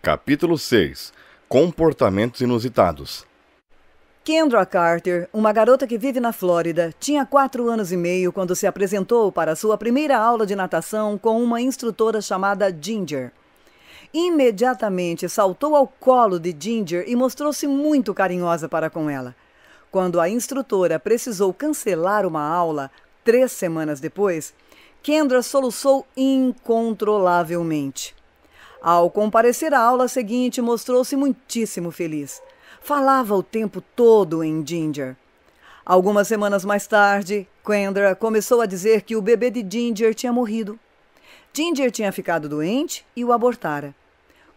Capítulo 6 Comportamentos inusitados. Kendra Carter, uma garota que vive na Flórida, tinha quatro anos e meio quando se apresentou para sua primeira aula de natação com uma instrutora chamada Ginger. Imediatamente saltou ao colo de Ginger e mostrou-se muito carinhosa para com ela. Quando a instrutora precisou cancelar uma aula, três semanas depois, Kendra soluçou incontrolavelmente. Ao comparecer à aula seguinte, mostrou-se muitíssimo feliz. Falava o tempo todo em Ginger. Algumas semanas mais tarde, Quendra começou a dizer que o bebê de Ginger tinha morrido. Ginger tinha ficado doente e o abortara.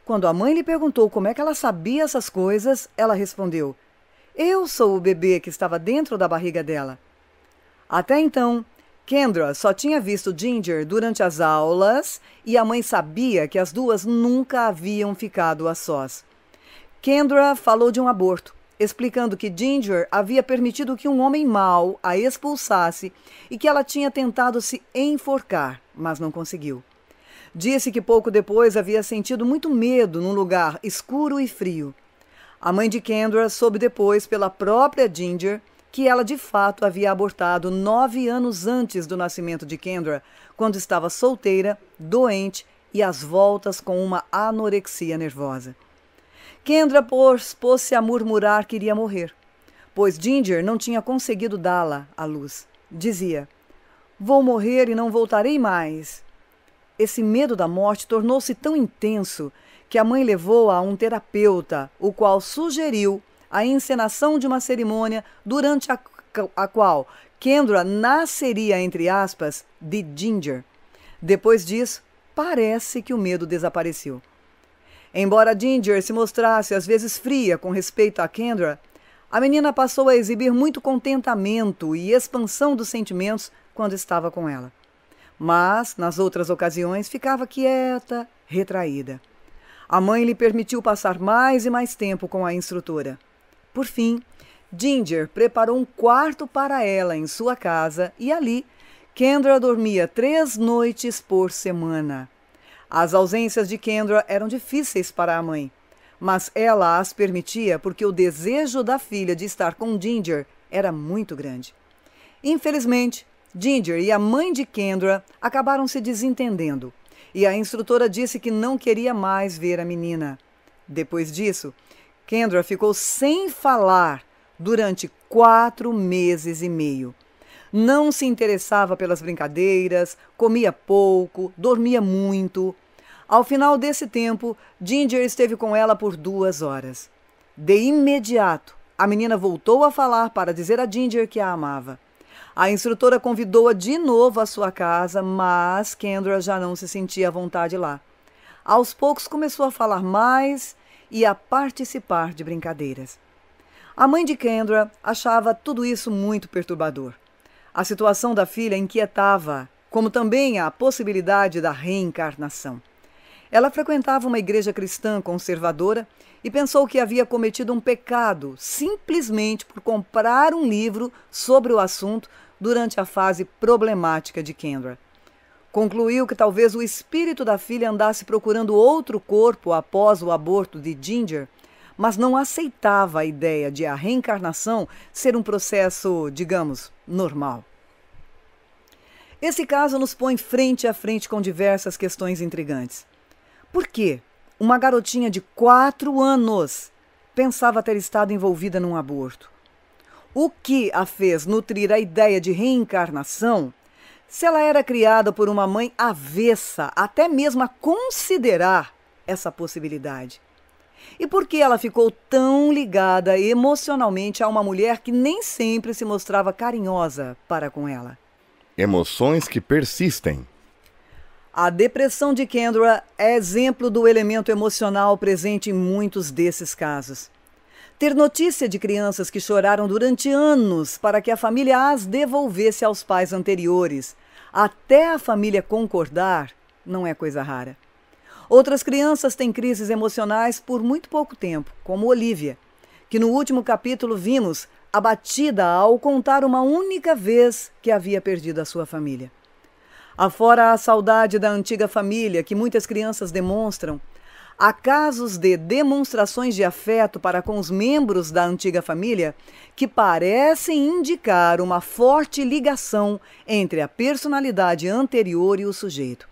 Quando a mãe lhe perguntou como é que ela sabia essas coisas, ela respondeu: Eu sou o bebê que estava dentro da barriga dela. Até então, Kendra só tinha visto Ginger durante as aulas e a mãe sabia que as duas nunca haviam ficado a sós. Kendra falou de um aborto, explicando que Ginger havia permitido que um homem mau a expulsasse e que ela tinha tentado se enforcar, mas não conseguiu. Disse que pouco depois havia sentido muito medo num lugar escuro e frio. A mãe de Kendra soube depois, pela própria Ginger, que ela de fato havia abortado nove anos antes do nascimento de Kendra, quando estava solteira, doente e às voltas com uma anorexia nervosa. Kendra pôs-se a murmurar que iria morrer, pois Ginger não tinha conseguido dá-la à luz. Dizia: Vou morrer e não voltarei mais. Esse medo da morte tornou-se tão intenso que a mãe levou-a a um terapeuta, o qual sugeriu a encenação de uma cerimônia durante a, a qual Kendra nasceria, entre aspas, de Ginger. Depois disso, parece que o medo desapareceu. Embora Ginger se mostrasse às vezes fria com respeito a Kendra, a menina passou a exibir muito contentamento e expansão dos sentimentos quando estava com ela. Mas, nas outras ocasiões, ficava quieta, retraída. A mãe lhe permitiu passar mais e mais tempo com a instrutora. Por fim, Ginger preparou um quarto para ela em sua casa e ali Kendra dormia três noites por semana. As ausências de Kendra eram difíceis para a mãe, mas ela as permitia porque o desejo da filha de estar com Ginger era muito grande. Infelizmente, Ginger e a mãe de Kendra acabaram se desentendendo e a instrutora disse que não queria mais ver a menina. Depois disso, Kendra ficou sem falar durante quatro meses e meio. Não se interessava pelas brincadeiras, comia pouco, dormia muito. Ao final desse tempo, Ginger esteve com ela por duas horas. De imediato, a menina voltou a falar para dizer a Ginger que a amava. A instrutora convidou-a de novo à sua casa, mas Kendra já não se sentia à vontade lá. Aos poucos começou a falar mais e a participar de brincadeiras. A mãe de Kendra achava tudo isso muito perturbador. A situação da filha inquietava, como também a possibilidade da reencarnação. Ela frequentava uma igreja cristã conservadora e pensou que havia cometido um pecado simplesmente por comprar um livro sobre o assunto durante a fase problemática de Kendra. Concluiu que talvez o espírito da filha andasse procurando outro corpo após o aborto de Ginger, mas não aceitava a ideia de a reencarnação ser um processo, digamos, normal. Esse caso nos põe frente a frente com diversas questões intrigantes. Por que uma garotinha de 4 anos pensava ter estado envolvida num aborto? O que a fez nutrir a ideia de reencarnação se ela era criada por uma mãe avessa, até mesmo a considerar essa possibilidade. E por que ela ficou tão ligada emocionalmente a uma mulher que nem sempre se mostrava carinhosa para com ela? Emoções que persistem. A depressão de Kendra é exemplo do elemento emocional presente em muitos desses casos. Ter notícia de crianças que choraram durante anos para que a família as devolvesse aos pais anteriores, até a família concordar, não é coisa rara. Outras crianças têm crises emocionais por muito pouco tempo, como Olivia, que no último capítulo vimos abatida ao contar uma única vez que havia perdido a sua família. Afora a saudade da antiga família que muitas crianças demonstram, Há casos de demonstrações de afeto para com os membros da antiga família que parecem indicar uma forte ligação entre a personalidade anterior e o sujeito.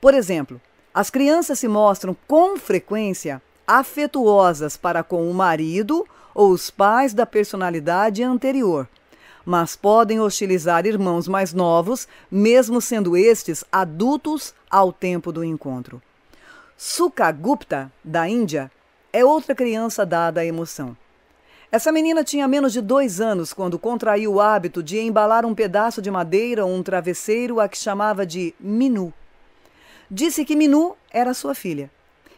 Por exemplo, as crianças se mostram com frequência afetuosas para com o marido ou os pais da personalidade anterior, mas podem hostilizar irmãos mais novos, mesmo sendo estes adultos ao tempo do encontro. Sukagupta, da Índia, é outra criança dada à emoção. Essa menina tinha menos de dois anos quando contraiu o hábito de embalar um pedaço de madeira ou um travesseiro a que chamava de Minu. Disse que Minu era sua filha.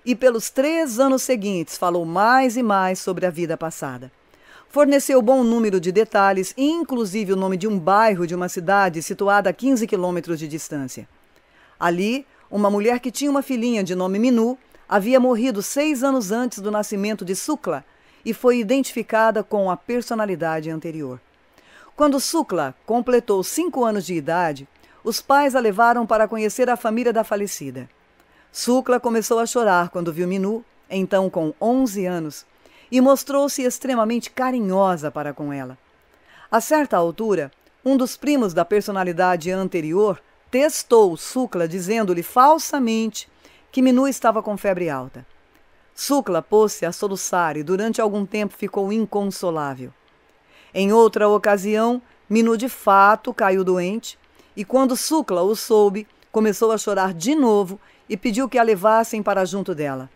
E pelos três anos seguintes falou mais e mais sobre a vida passada. Forneceu bom número de detalhes, inclusive o nome de um bairro de uma cidade situada a 15 quilômetros de distância. Ali, uma mulher que tinha uma filhinha de nome Minu, havia morrido seis anos antes do nascimento de Sukla e foi identificada com a personalidade anterior. Quando Sukla completou cinco anos de idade, os pais a levaram para conhecer a família da falecida. Sukla começou a chorar quando viu Minu, então com 11 anos, e mostrou-se extremamente carinhosa para com ela. A certa altura, um dos primos da personalidade anterior testou Sucla, dizendo-lhe falsamente que Minu estava com febre alta. Sucla pôs-se a soluçar e durante algum tempo ficou inconsolável. Em outra ocasião, Minu de fato caiu doente e, quando Sucla o soube, começou a chorar de novo e pediu que a levassem para junto dela.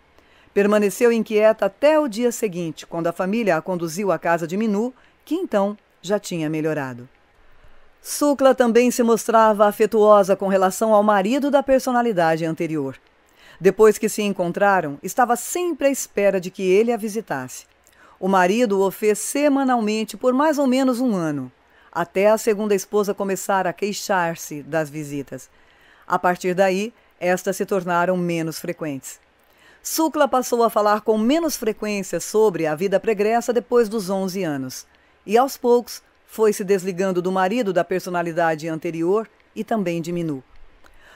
Permaneceu inquieta até o dia seguinte, quando a família a conduziu à casa de Minu, que então já tinha melhorado. Sucla também se mostrava afetuosa com relação ao marido da personalidade anterior. Depois que se encontraram, estava sempre à espera de que ele a visitasse. O marido o fez semanalmente por mais ou menos um ano, até a segunda esposa começar a queixar-se das visitas. A partir daí, estas se tornaram menos frequentes. Sucla passou a falar com menos frequência sobre a vida pregressa depois dos 11 anos, e aos poucos foi se desligando do marido da personalidade anterior e também de Minu.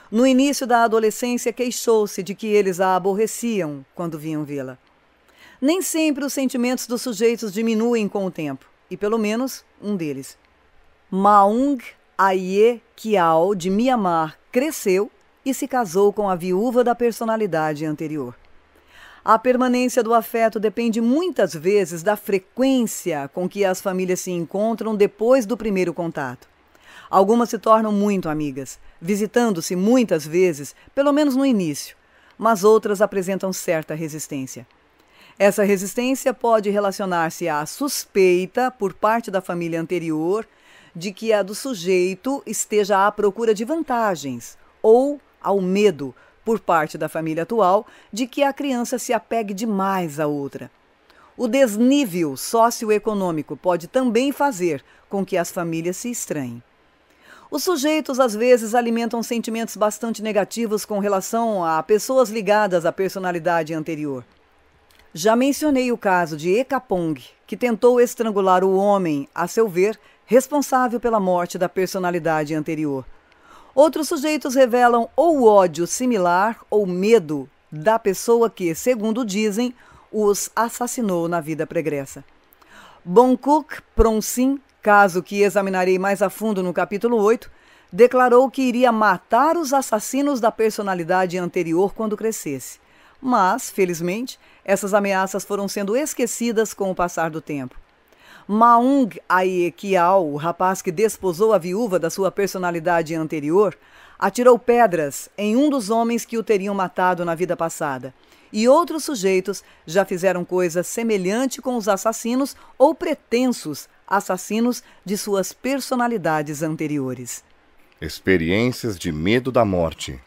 No início da adolescência, queixou-se de que eles a aborreciam quando vinham vê-la. Nem sempre os sentimentos dos sujeitos diminuem com o tempo, e pelo menos um deles. Maung Aie Kiao, de Mianmar, cresceu e se casou com a viúva da personalidade anterior. A permanência do afeto depende muitas vezes da frequência com que as famílias se encontram depois do primeiro contato. Algumas se tornam muito amigas, visitando-se muitas vezes, pelo menos no início, mas outras apresentam certa resistência. Essa resistência pode relacionar-se à suspeita por parte da família anterior de que a do sujeito esteja à procura de vantagens ou ao medo por parte da família atual, de que a criança se apegue demais à outra. O desnível socioeconômico pode também fazer com que as famílias se estranhem. Os sujeitos às vezes alimentam sentimentos bastante negativos com relação a pessoas ligadas à personalidade anterior. Já mencionei o caso de Ekapong, que tentou estrangular o homem, a seu ver, responsável pela morte da personalidade anterior, Outros sujeitos revelam ou ódio similar ou medo da pessoa que, segundo dizem, os assassinou na vida pregressa. Bongkok Prongsin, caso que examinarei mais a fundo no capítulo 8, declarou que iria matar os assassinos da personalidade anterior quando crescesse. Mas, felizmente, essas ameaças foram sendo esquecidas com o passar do tempo. Maung Aie o rapaz que desposou a viúva da sua personalidade anterior, atirou pedras em um dos homens que o teriam matado na vida passada. E outros sujeitos já fizeram coisa semelhante com os assassinos ou pretensos assassinos de suas personalidades anteriores. Experiências de medo da morte.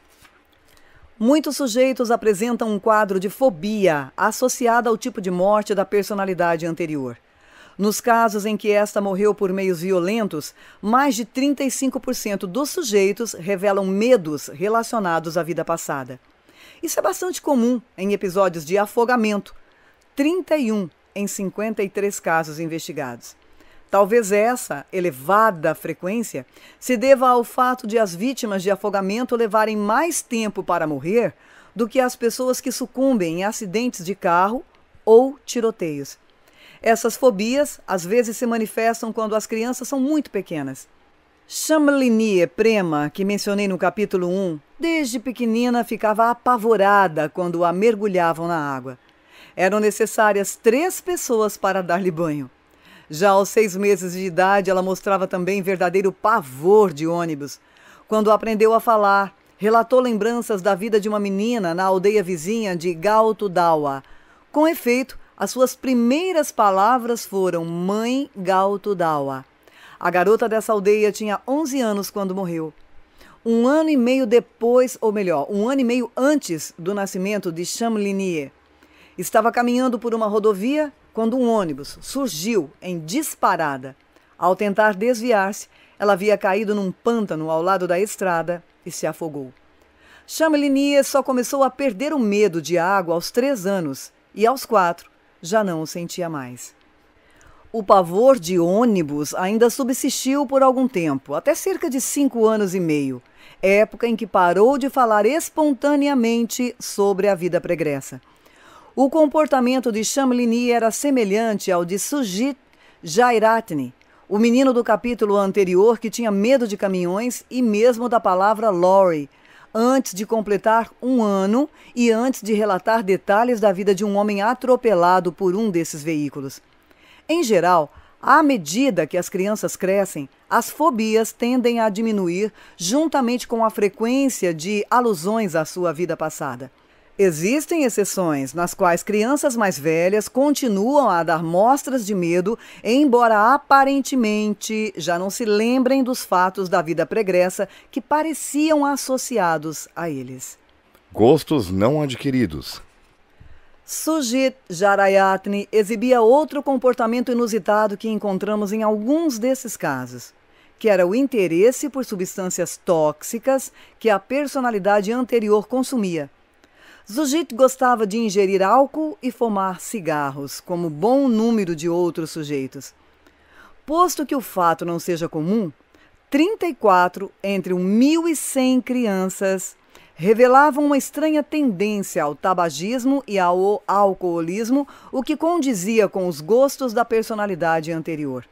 Muitos sujeitos apresentam um quadro de fobia associada ao tipo de morte da personalidade anterior. Nos casos em que esta morreu por meios violentos, mais de 35% dos sujeitos revelam medos relacionados à vida passada. Isso é bastante comum em episódios de afogamento, 31 em 53 casos investigados. Talvez essa elevada frequência se deva ao fato de as vítimas de afogamento levarem mais tempo para morrer do que as pessoas que sucumbem em acidentes de carro ou tiroteios. Essas fobias às vezes se manifestam quando as crianças são muito pequenas. Chamalinie Prema, que mencionei no capítulo 1, desde pequenina ficava apavorada quando a mergulhavam na água. Eram necessárias três pessoas para dar-lhe banho. Já aos seis meses de idade, ela mostrava também verdadeiro pavor de ônibus. Quando aprendeu a falar, relatou lembranças da vida de uma menina na aldeia vizinha de Gaotudawa. Com efeito, as suas primeiras palavras foram: Mãe Galto Dawa. A garota dessa aldeia tinha 11 anos quando morreu. Um ano e meio depois, ou melhor, um ano e meio antes do nascimento de Chamlinier, estava caminhando por uma rodovia quando um ônibus surgiu em disparada. Ao tentar desviar-se, ela havia caído num pântano ao lado da estrada e se afogou. Chamlinier só começou a perder o medo de água aos três anos e aos quatro já não o sentia mais. O pavor de ônibus ainda subsistiu por algum tempo, até cerca de cinco anos e meio, época em que parou de falar espontaneamente sobre a vida pregressa. O comportamento de Chamlini era semelhante ao de Sujit jairatni o menino do capítulo anterior que tinha medo de caminhões e mesmo da palavra lorry, antes de completar um ano e antes de relatar detalhes da vida de um homem atropelado por um desses veículos. Em geral, à medida que as crianças crescem, as fobias tendem a diminuir juntamente com a frequência de alusões à sua vida passada. Existem exceções nas quais crianças mais velhas continuam a dar mostras de medo, embora aparentemente já não se lembrem dos fatos da vida pregressa que pareciam associados a eles. Gostos não adquiridos. Sujit Jarayatni exibia outro comportamento inusitado que encontramos em alguns desses casos, que era o interesse por substâncias tóxicas que a personalidade anterior consumia Zujit gostava de ingerir álcool e fumar cigarros, como bom número de outros sujeitos. Posto que o fato não seja comum, 34 entre 1.100 crianças revelavam uma estranha tendência ao tabagismo e ao alcoolismo, o que condizia com os gostos da personalidade anterior.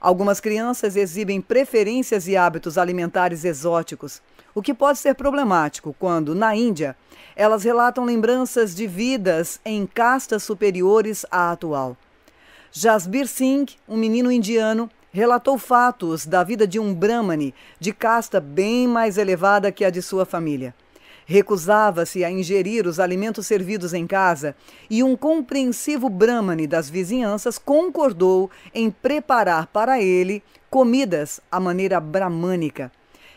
Algumas crianças exibem preferências e hábitos alimentares exóticos o que pode ser problemático quando, na Índia, elas relatam lembranças de vidas em castas superiores à atual. Jasbir Singh, um menino indiano, relatou fatos da vida de um Brahmani de casta bem mais elevada que a de sua família. Recusava-se a ingerir os alimentos servidos em casa e um compreensivo Brahmani das vizinhanças concordou em preparar para ele comidas à maneira bramânica.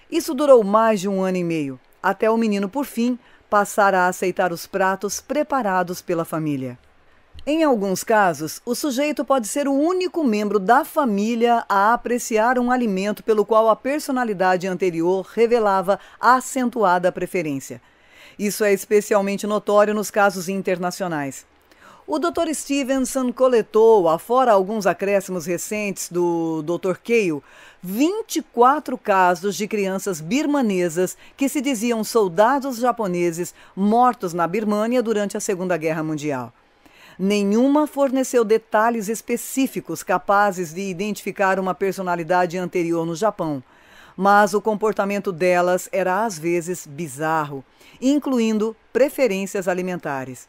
Isso durou mais de um ano e meio, até o menino, por fim, passar a aceitar os pratos preparados pela família. Em alguns casos, o sujeito pode ser o único membro da família a apreciar um alimento pelo qual a personalidade anterior revelava acentuada preferência. Isso é especialmente notório nos casos internacionais. O Dr. Stevenson coletou, afora alguns acréscimos recentes do Dr. Cale, 24 casos de crianças birmanesas que se diziam soldados japoneses mortos na Birmânia durante a Segunda Guerra Mundial. Nenhuma forneceu detalhes específicos capazes de identificar uma personalidade anterior no Japão, mas o comportamento delas era às vezes bizarro, incluindo preferências alimentares.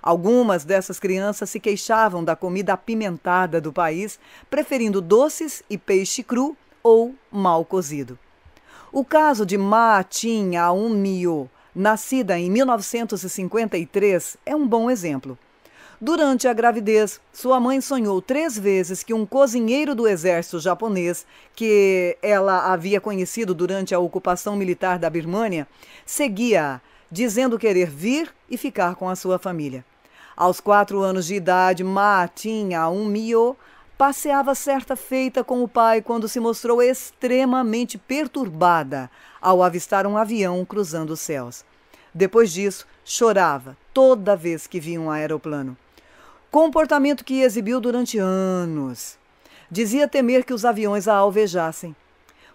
Algumas dessas crianças se queixavam da comida apimentada do país, preferindo doces e peixe cru ou mal cozido. O caso de Ma Tin Aung nascida em 1953, é um bom exemplo. Durante a gravidez, sua mãe sonhou três vezes que um cozinheiro do exército japonês, que ela havia conhecido durante a ocupação militar da Birmânia, seguia-a, dizendo querer vir e ficar com a sua família. Aos quatro anos de idade, Ma tinha um mio, passeava certa feita com o pai quando se mostrou extremamente perturbada ao avistar um avião cruzando os céus. Depois disso, chorava toda vez que via um aeroplano. Comportamento que exibiu durante anos. Dizia temer que os aviões a alvejassem.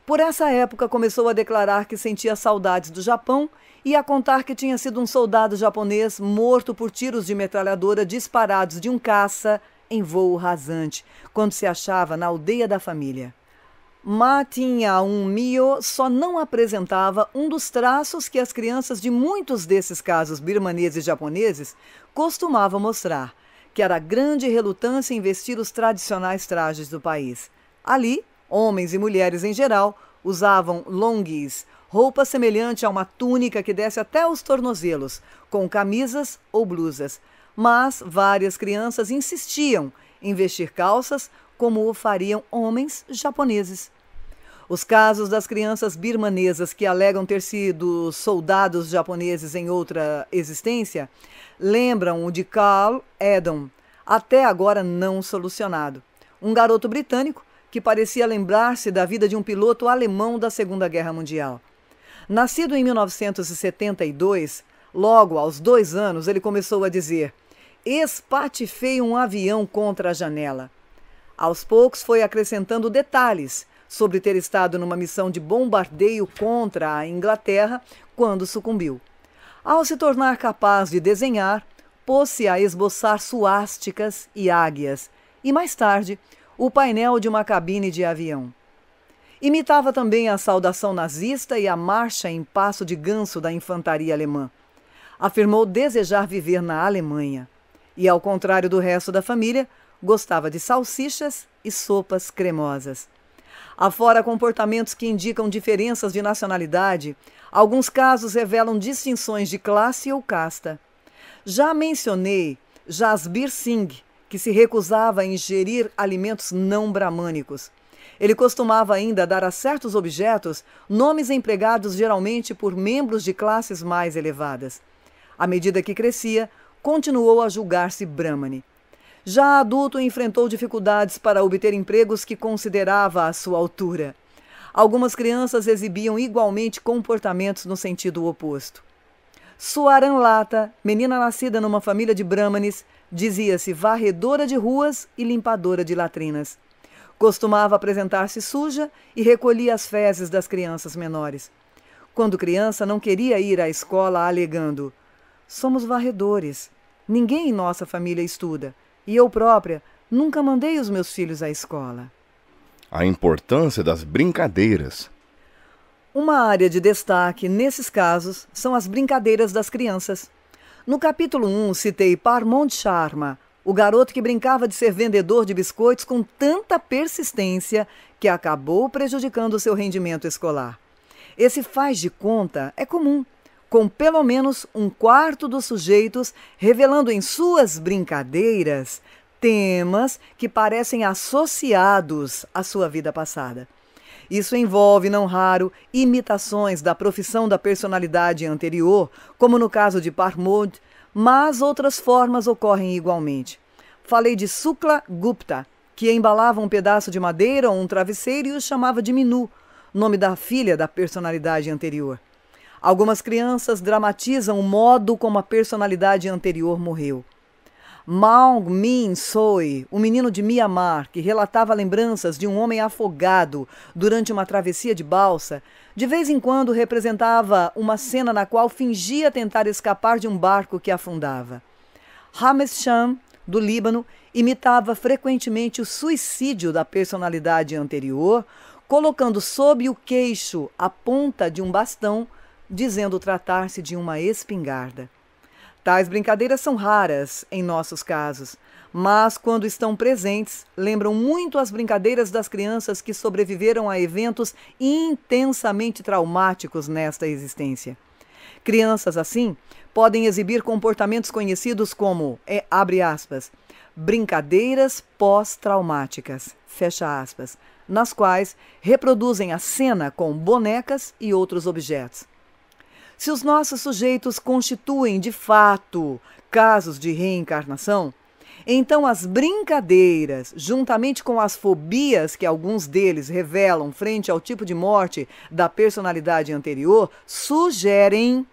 Por essa época, começou a declarar que sentia saudades do Japão e a contar que tinha sido um soldado japonês morto por tiros de metralhadora disparados de um caça em voo rasante, quando se achava na aldeia da família. Ma um Mio só não apresentava um dos traços que as crianças de muitos desses casos birmaneses e japoneses costumavam mostrar, que era a grande relutância em vestir os tradicionais trajes do país. Ali, homens e mulheres em geral usavam longis, roupa semelhante a uma túnica que desce até os tornozelos, com camisas ou blusas, mas várias crianças insistiam em vestir calças como o fariam homens japoneses. Os casos das crianças birmanesas que alegam ter sido soldados japoneses em outra existência lembram o de Carl Adam, até agora não solucionado. Um garoto britânico que parecia lembrar-se da vida de um piloto alemão da Segunda Guerra Mundial. Nascido em 1972, logo aos dois anos ele começou a dizer: espatifei um avião contra a janela. Aos poucos foi acrescentando detalhes sobre ter estado numa missão de bombardeio contra a Inglaterra quando sucumbiu. Ao se tornar capaz de desenhar, pôs-se a esboçar suásticas e águias, e mais tarde, o painel de uma cabine de avião. Imitava também a saudação nazista e a marcha em passo de ganso da infantaria alemã. Afirmou desejar viver na Alemanha. E ao contrário do resto da família, gostava de salsichas e sopas cremosas. Afora comportamentos que indicam diferenças de nacionalidade, alguns casos revelam distinções de classe ou casta. Já mencionei Jasbir Singh, que se recusava a ingerir alimentos não bramânicos. Ele costumava ainda dar a certos objetos nomes empregados geralmente por membros de classes mais elevadas. À medida que crescia, continuou a julgar-se Brahmani. Já adulto, enfrentou dificuldades para obter empregos que considerava à sua altura. Algumas crianças exibiam igualmente comportamentos no sentido oposto. Suaran Lata, menina nascida numa família de Brahmanes, dizia-se varredora de ruas e limpadora de latrinas. Costumava apresentar-se suja e recolhia as fezes das crianças menores. Quando criança, não queria ir à escola alegando: somos varredores. Ninguém em nossa família estuda, e eu própria nunca mandei os meus filhos à escola. A importância das brincadeiras. Uma área de destaque nesses casos são as brincadeiras das crianças. No capítulo 1, citei Parmont Sharma, o garoto que brincava de ser vendedor de biscoitos com tanta persistência que acabou prejudicando seu rendimento escolar. Esse faz de conta é comum com pelo menos um quarto dos sujeitos revelando em suas brincadeiras temas que parecem associados à sua vida passada. Isso envolve, não raro, imitações da profissão da personalidade anterior, como no caso de Parmod, mas outras formas ocorrem igualmente. Falei de Sukla Gupta, que embalava um pedaço de madeira ou um travesseiro e o chamava de Minu, nome da filha da personalidade anterior. Algumas crianças dramatizam o modo como a personalidade anterior morreu. Maung Min Soi, um menino de Myanmar que relatava lembranças de um homem afogado durante uma travessia de balsa, de vez em quando representava uma cena na qual fingia tentar escapar de um barco que afundava. Hames Sham, do Líbano, imitava frequentemente o suicídio da personalidade anterior, colocando sob o queixo a ponta de um bastão dizendo tratar-se de uma espingarda. Tais brincadeiras são raras em nossos casos, mas quando estão presentes, lembram muito as brincadeiras das crianças que sobreviveram a eventos intensamente traumáticos nesta existência. Crianças assim podem exibir comportamentos conhecidos como, é, abre aspas, brincadeiras pós-traumáticas, fecha aspas, nas quais reproduzem a cena com bonecas e outros objetos. Se os nossos sujeitos constituem, de fato, casos de reencarnação, então as brincadeiras, juntamente com as fobias que alguns deles revelam frente ao tipo de morte da personalidade anterior, sugerem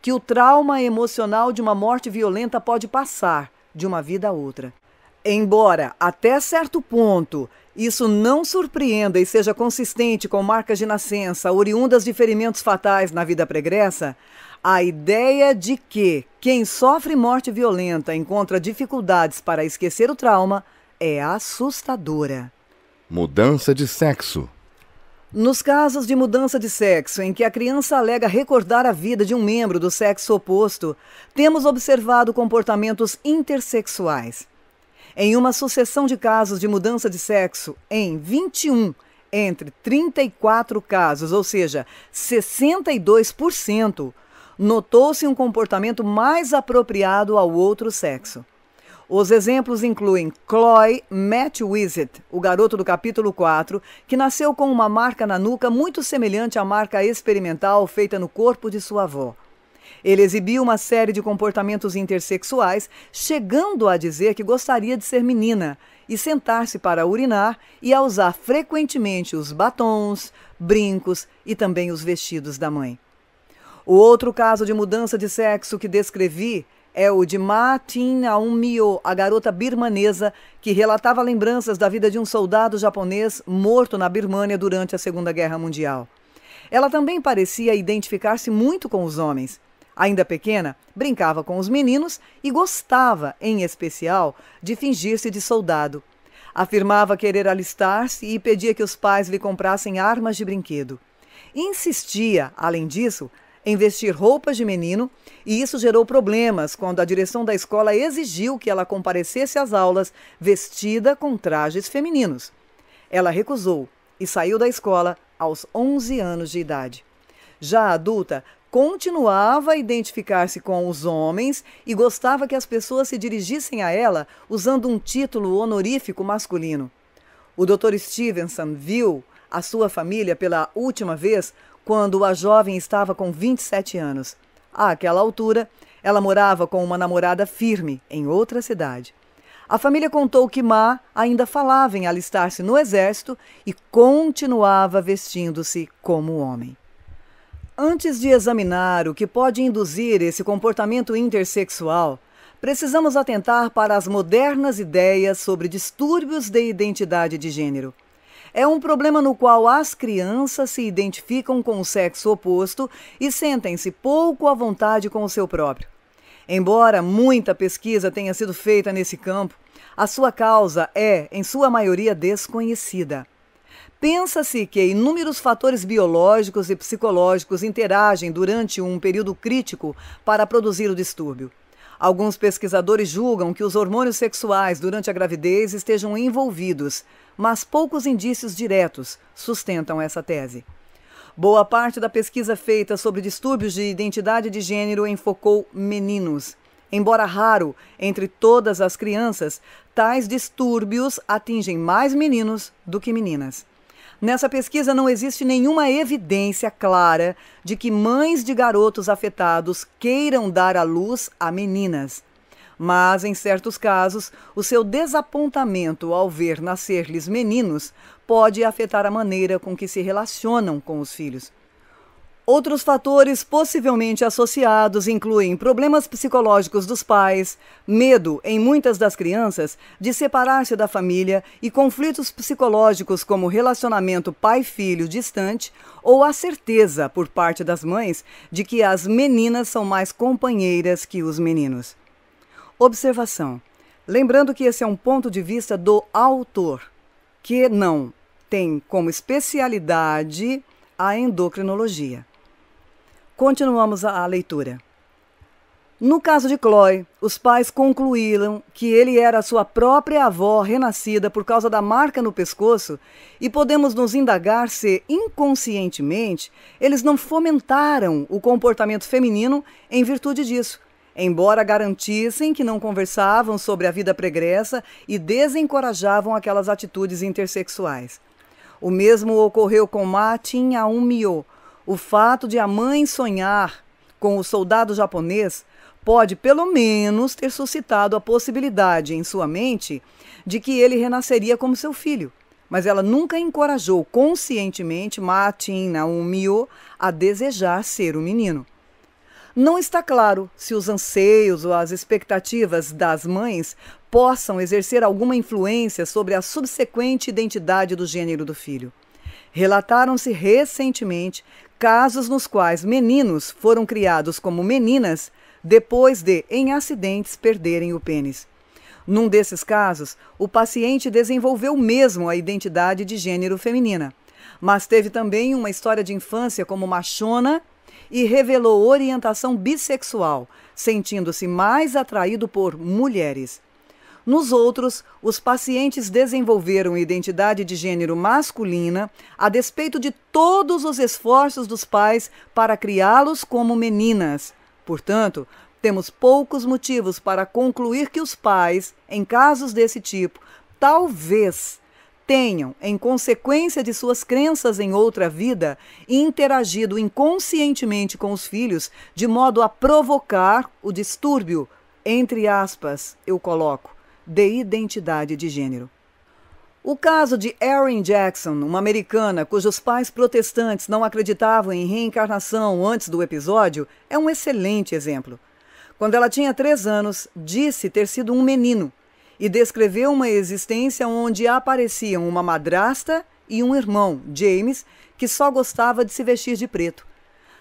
que o trauma emocional de uma morte violenta pode passar de uma vida a outra. Embora, até certo ponto, isso não surpreenda e seja consistente com marcas de nascença oriundas de ferimentos fatais na vida pregressa, a ideia de que quem sofre morte violenta encontra dificuldades para esquecer o trauma é assustadora. Mudança de sexo. Nos casos de mudança de sexo em que a criança alega recordar a vida de um membro do sexo oposto, temos observado comportamentos intersexuais em uma sucessão de casos de mudança de sexo em 21 entre 34 casos, ou seja, 62%, notou-se um comportamento mais apropriado ao outro sexo. Os exemplos incluem Chloe Matt Wizard, o garoto do capítulo 4, que nasceu com uma marca na nuca muito semelhante à marca experimental feita no corpo de sua avó. Ele exibiu uma série de comportamentos intersexuais, chegando a dizer que gostaria de ser menina e sentar-se para urinar e a usar frequentemente os batons, brincos e também os vestidos da mãe. O outro caso de mudança de sexo que descrevi é o de Ma Tin Aung Myo, a garota birmanesa que relatava lembranças da vida de um soldado japonês morto na Birmânia durante a Segunda Guerra Mundial. Ela também parecia identificar-se muito com os homens. Ainda pequena, brincava com os meninos e gostava, em especial, de fingir-se de soldado. Afirmava querer alistar-se e pedia que os pais lhe comprassem armas de brinquedo. Insistia, além disso, em vestir roupas de menino, e isso gerou problemas quando a direção da escola exigiu que ela comparecesse às aulas vestida com trajes femininos. Ela recusou e saiu da escola aos 11 anos de idade. Já adulta, continuava a identificar-se com os homens e gostava que as pessoas se dirigissem a ela usando um título honorífico masculino. O Dr. Stevenson viu a sua família pela última vez quando a jovem estava com 27 anos. Àquela altura, ela morava com uma namorada firme em outra cidade. A família contou que Ma ainda falava em alistar-se no exército e continuava vestindo-se como homem. Antes de examinar o que pode induzir esse comportamento intersexual, precisamos atentar para as modernas ideias sobre distúrbios de identidade de gênero. É um problema no qual as crianças se identificam com o sexo oposto e sentem-se pouco à vontade com o seu próprio. Embora muita pesquisa tenha sido feita nesse campo, a sua causa é, em sua maioria, desconhecida. Pensa-se que inúmeros fatores biológicos e psicológicos interagem durante um período crítico para produzir o distúrbio. Alguns pesquisadores julgam que os hormônios sexuais durante a gravidez estejam envolvidos, mas poucos indícios diretos sustentam essa tese. Boa parte da pesquisa feita sobre distúrbios de identidade de gênero enfocou meninos. Embora raro entre todas as crianças, tais distúrbios atingem mais meninos do que meninas. Nessa pesquisa não existe nenhuma evidência clara de que mães de garotos afetados queiram dar à luz a meninas. Mas, em certos casos, o seu desapontamento ao ver nascer-lhes meninos pode afetar a maneira com que se relacionam com os filhos. Outros fatores possivelmente associados incluem problemas psicológicos dos pais, medo em muitas das crianças de separar-se da família e conflitos psicológicos como relacionamento pai-filho distante ou a certeza por parte das mães de que as meninas são mais companheiras que os meninos. Observação: lembrando que esse é um ponto de vista do autor, que não tem como especialidade a endocrinologia. Continuamos a, leitura. No caso de Chloe, os pais concluíram que ele era sua própria avó renascida por causa da marca no pescoço e podemos nos indagar se, inconscientemente, eles não fomentaram o comportamento feminino em virtude disso, embora garantissem que não conversavam sobre a vida pregressa e desencorajavam aquelas atitudes intersexuais. O mesmo ocorreu com Ma aumio. O fato de a mãe sonhar com o soldado japonês pode, pelo menos, ter suscitado a possibilidade em sua mente de que ele renasceria como seu filho. Mas ela nunca encorajou conscientemente Martin Naumio a desejar ser o um menino. Não está claro se os anseios ou as expectativas das mães possam exercer alguma influência sobre a subsequente identidade do gênero do filho. Relataram-se recentemente casos nos quais meninos foram criados como meninas depois de, em acidentes, perderem o pênis. Num desses casos, o paciente desenvolveu mesmo a identidade de gênero feminina, mas teve também uma história de infância como machona e revelou orientação bissexual, sentindo-se mais atraído por mulheres. Nos outros, os pacientes desenvolveram identidade de gênero masculina, a despeito de todos os esforços dos pais para criá-los como meninas. Portanto, temos poucos motivos para concluir que os pais, em casos desse tipo, talvez tenham, em consequência de suas crenças em outra vida, interagido inconscientemente com os filhos de modo a provocar o distúrbio, entre aspas, eu coloco, de identidade de gênero. O caso de Erin Jackson, uma americana cujos pais protestantes não acreditavam em reencarnação antes do episódio, é um excelente exemplo. Quando ela tinha três anos, disse ter sido um menino e descreveu uma existência onde apareciam uma madrasta e um irmão, James, que só gostava de se vestir de preto.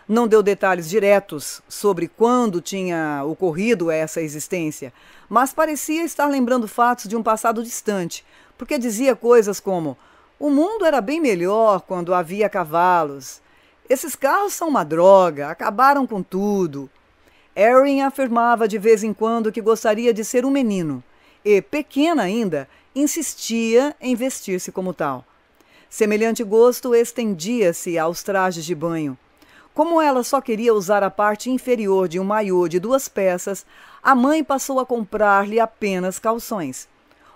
Não deu detalhes diretos sobre quando tinha ocorrido essa existência, mas parecia estar lembrando fatos de um passado distante, porque dizia coisas como: o mundo era bem melhor quando havia cavalos. Esses carros são uma droga, acabaram com tudo. Erin afirmava de vez em quando que gostaria de ser um menino e, pequena ainda, insistia em vestir-se como tal. Semelhante gosto estendia-se aos trajes de banho. Como ela só queria usar a parte inferior de um maiô de duas peças, a mãe passou a comprar-lhe apenas calções.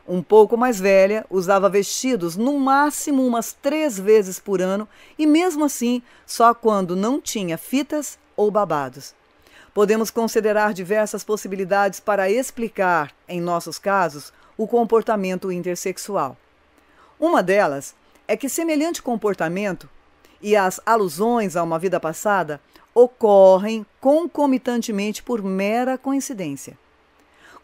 Um pouco mais velha, usava vestidos no máximo umas três vezes por ano e, mesmo assim, só quando não tinha fitas ou babados. Podemos considerar diversas possibilidades para explicar, em nossos casos, o comportamento intersexual. Uma delas é que semelhante comportamento e as alusões a uma vida passada ocorrem concomitantemente por mera coincidência.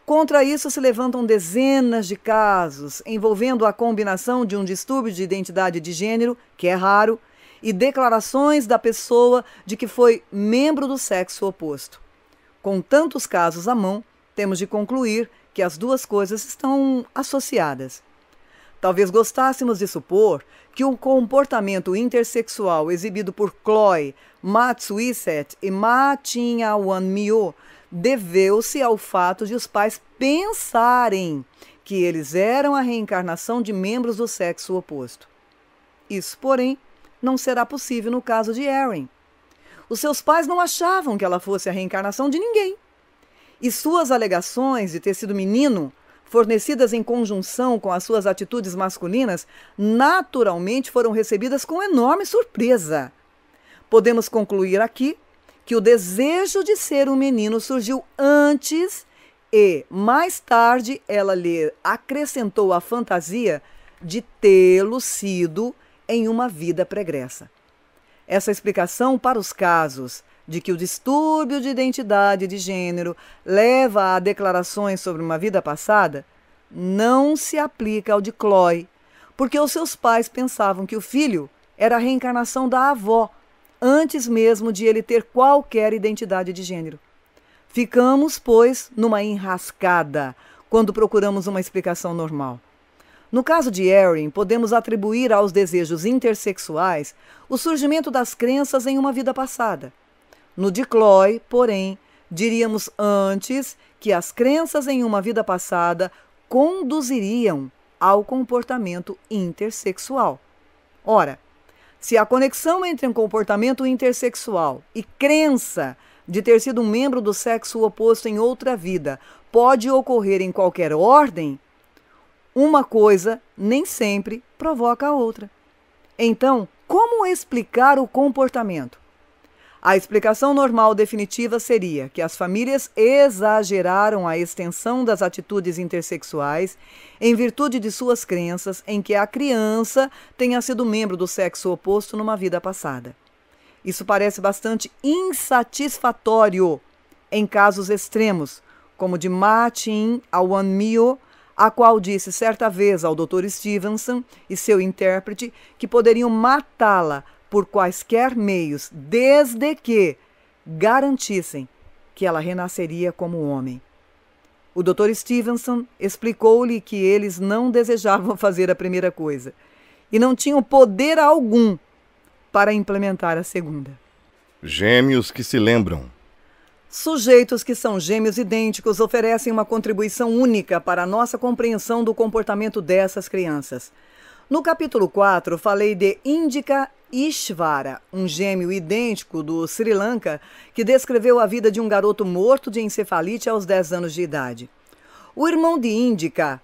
Contra isso se levantam dezenas de casos envolvendo a combinação de um distúrbio de identidade de gênero, que é raro, e declarações da pessoa de que foi membro do sexo oposto. Com tantos casos à mão, temos de concluir que as duas coisas estão associadas. Talvez gostássemos de supor que um comportamento intersexual exibido por Chloe, Matsuiset e Matinha Wanmyo deveu-se ao fato de os pais pensarem que eles eram a reencarnação de membros do sexo oposto. Isso, porém, não será possível no caso de Erin. Os seus pais não achavam que ela fosse a reencarnação de ninguém. E suas alegações de ter sido menino fornecidas em conjunção com as suas atitudes masculinas, naturalmente foram recebidas com enorme surpresa. Podemos concluir aqui que o desejo de ser um menino surgiu antes e, mais tarde, ela lhe acrescentou a fantasia de tê-lo sido em uma vida pregressa. Essa explicação para os casos de que o distúrbio de identidade de gênero leva a declarações sobre uma vida passada não se aplica ao de Chloe, porque os seus pais pensavam que o filho era a reencarnação da avó, antes mesmo de ele ter qualquer identidade de gênero. Ficamos, pois, numa enrascada quando procuramos uma explicação normal. No caso de Erin, podemos atribuir aos desejos intersexuais o surgimento das crenças em uma vida passada. No Diclói, porém, diríamos antes que as crenças em uma vida passada conduziriam ao comportamento intersexual. Ora, se a conexão entre um comportamento intersexual e crença de ter sido um membro do sexo oposto em outra vida pode ocorrer em qualquer ordem, uma coisa nem sempre provoca a outra. Então, como explicar o comportamento? A explicação normal definitiva seria que as famílias exageraram a extensão das atitudes intersexuais em virtude de suas crenças em que a criança tenha sido membro do sexo oposto numa vida passada. Isso parece bastante insatisfatório em casos extremos, como de Martin Awanmio, a qual disse certa vez ao Dr. Stevenson e seu intérprete que poderiam matá-la por quaisquer meios, desde que garantissem que ela renasceria como homem. O Dr. Stevenson explicou-lhe que eles não desejavam fazer a primeira coisa e não tinham poder algum para implementar a segunda. Gêmeos que se lembram. Sujeitos que são gêmeos idênticos oferecem uma contribuição única para a nossa compreensão do comportamento dessas crianças. No capítulo 4, falei de índica Ishvara, um gêmeo idêntico do Sri Lanka, que descreveu a vida de um garoto morto de encefalite aos 10 anos de idade. O irmão de Indica,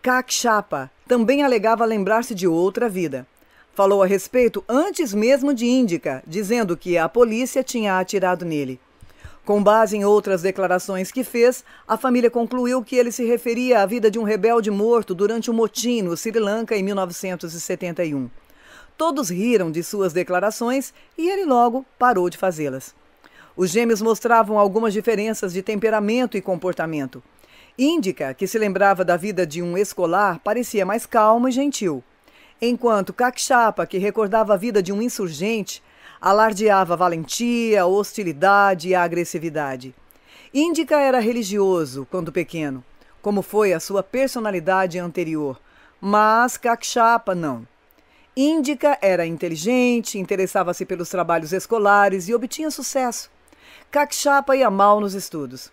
Kakshapa, também alegava lembrar-se de outra vida. Falou a respeito antes mesmo de Indica, dizendo que a polícia tinha atirado nele. Com base em outras declarações que fez, a família concluiu que ele se referia à vida de um rebelde morto durante um motim no Sri Lanka em 1971. Todos riram de suas declarações e ele logo parou de fazê-las. Os gêmeos mostravam algumas diferenças de temperamento e comportamento. Índica, que se lembrava da vida de um escolar, parecia mais calmo e gentil. Enquanto Caxapa, que recordava a vida de um insurgente, alardeava valentia, hostilidade e agressividade. Índica era religioso quando pequeno, como foi a sua personalidade anterior, mas Caxapa não. Índica era inteligente, interessava-se pelos trabalhos escolares e obtinha sucesso. Cacchapa ia mal nos estudos.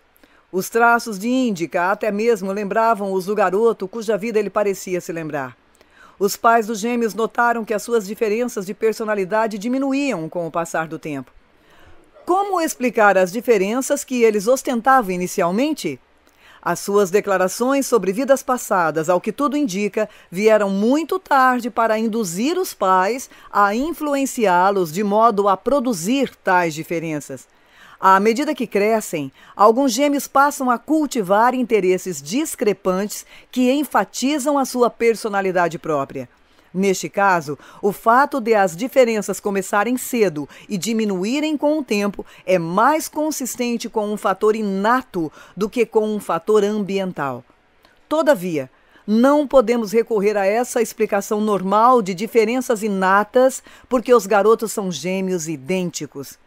Os traços de Índica até mesmo lembravam os do garoto cuja vida ele parecia se lembrar. Os pais dos gêmeos notaram que as suas diferenças de personalidade diminuíam com o passar do tempo. Como explicar as diferenças que eles ostentavam inicialmente? As suas declarações sobre vidas passadas, ao que tudo indica, vieram muito tarde para induzir os pais a influenciá-los de modo a produzir tais diferenças. À medida que crescem, alguns gêmeos passam a cultivar interesses discrepantes que enfatizam a sua personalidade própria. Neste caso, o fato de as diferenças começarem cedo e diminuírem com o tempo é mais consistente com um fator inato do que com um fator ambiental. Todavia, não podemos recorrer a essa explicação normal de diferenças inatas, porque os garotos são gêmeos idênticos.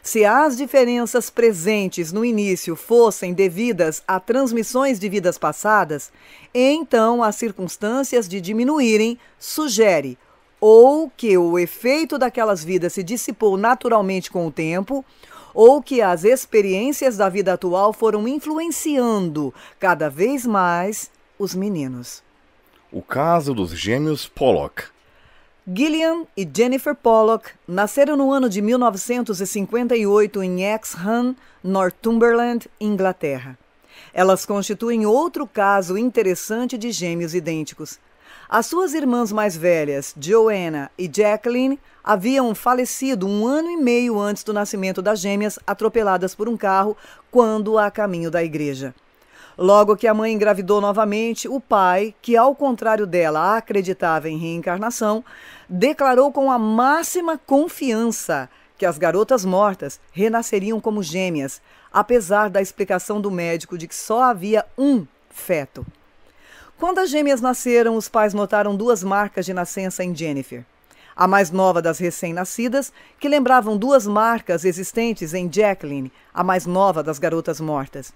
Se as diferenças presentes no início fossem devidas a transmissões de vidas passadas, então as circunstâncias de diminuírem sugere ou que o efeito daquelas vidas se dissipou naturalmente com o tempo, ou que as experiências da vida atual foram influenciando cada vez mais os meninos. O caso dos gêmeos Pollock Gillian e Jennifer Pollock nasceram no ano de 1958 em Exham, Northumberland, Inglaterra. Elas constituem outro caso interessante de gêmeos idênticos. As suas irmãs mais velhas, Joanna e Jacqueline, haviam falecido um ano e meio antes do nascimento das gêmeas, atropeladas por um carro quando a caminho da igreja. Logo que a mãe engravidou novamente, o pai, que ao contrário dela acreditava em reencarnação, declarou com a máxima confiança que as garotas mortas renasceriam como gêmeas, apesar da explicação do médico de que só havia um feto. Quando as gêmeas nasceram, os pais notaram duas marcas de nascença em Jennifer. A mais nova das recém-nascidas, que lembravam duas marcas existentes em Jacqueline, a mais nova das garotas mortas.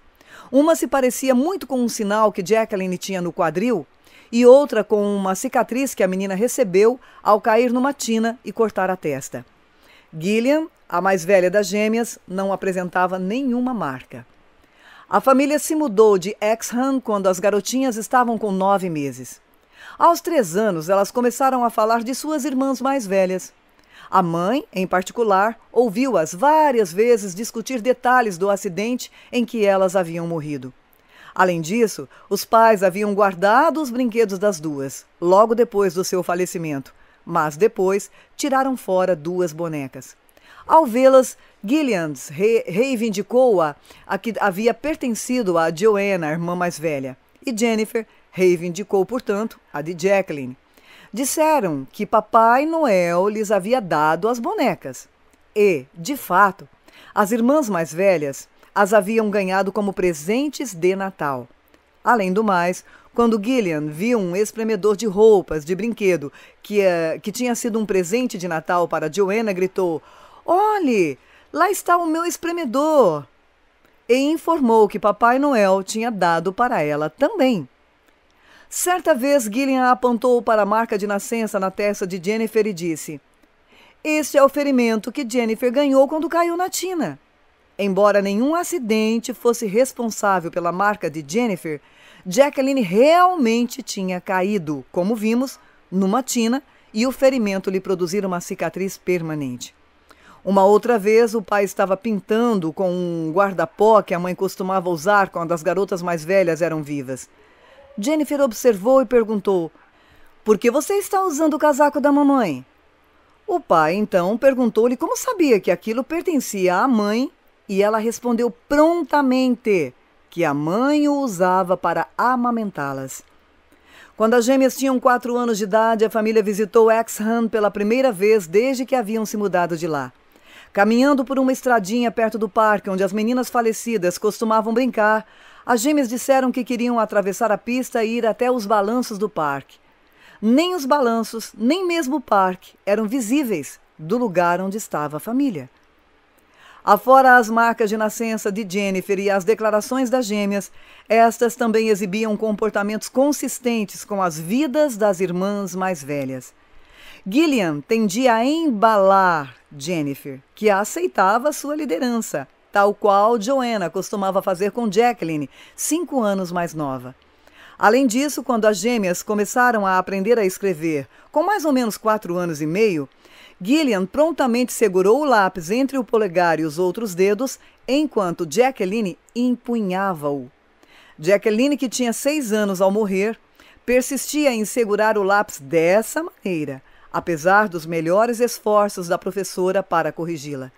Uma se parecia muito com um sinal que Jacqueline tinha no quadril e outra com uma cicatriz que a menina recebeu ao cair numa tina e cortar a testa. Gillian, a mais velha das gêmeas, não apresentava nenhuma marca. A família se mudou de Exham quando as garotinhas estavam com nove meses. Aos três anos, elas começaram a falar de suas irmãs mais velhas. A mãe, em particular, ouviu-as várias vezes discutir detalhes do acidente em que elas haviam morrido. Além disso, os pais haviam guardado os brinquedos das duas, logo depois do seu falecimento, mas depois tiraram fora duas bonecas. Ao vê-las, Gillians re reivindicou-a a que havia pertencido a Joanna, a irmã mais velha, e Jennifer reivindicou, portanto, a de Jacqueline, Disseram que Papai Noel lhes havia dado as bonecas. E, de fato, as irmãs mais velhas as haviam ganhado como presentes de Natal. Além do mais, quando Gillian viu um espremedor de roupas de brinquedo que, uh, que tinha sido um presente de Natal para Joanna, gritou: Olhe, lá está o meu espremedor! E informou que Papai Noel tinha dado para ela também. Certa vez, Gillian apontou para a marca de nascença na testa de Jennifer e disse: Este é o ferimento que Jennifer ganhou quando caiu na tina. Embora nenhum acidente fosse responsável pela marca de Jennifer, Jacqueline realmente tinha caído, como vimos, numa tina e o ferimento lhe produziu uma cicatriz permanente. Uma outra vez, o pai estava pintando com um guarda-pó que a mãe costumava usar quando as garotas mais velhas eram vivas. Jennifer observou e perguntou: Por que você está usando o casaco da mamãe? O pai então perguntou-lhe como sabia que aquilo pertencia à mãe e ela respondeu prontamente que a mãe o usava para amamentá-las. Quando as gêmeas tinham quatro anos de idade, a família visitou Exham pela primeira vez desde que haviam se mudado de lá. Caminhando por uma estradinha perto do parque onde as meninas falecidas costumavam brincar, as gêmeas disseram que queriam atravessar a pista e ir até os balanços do parque. Nem os balanços, nem mesmo o parque eram visíveis do lugar onde estava a família. Afora as marcas de nascença de Jennifer e as declarações das gêmeas, estas também exibiam comportamentos consistentes com as vidas das irmãs mais velhas. Gillian tendia a embalar Jennifer, que a aceitava sua liderança tal qual Joanna costumava fazer com Jacqueline, cinco anos mais nova. Além disso, quando as gêmeas começaram a aprender a escrever, com mais ou menos quatro anos e meio, Gillian prontamente segurou o lápis entre o polegar e os outros dedos, enquanto Jacqueline empunhava-o. Jacqueline, que tinha seis anos ao morrer, persistia em segurar o lápis dessa maneira, apesar dos melhores esforços da professora para corrigi-la.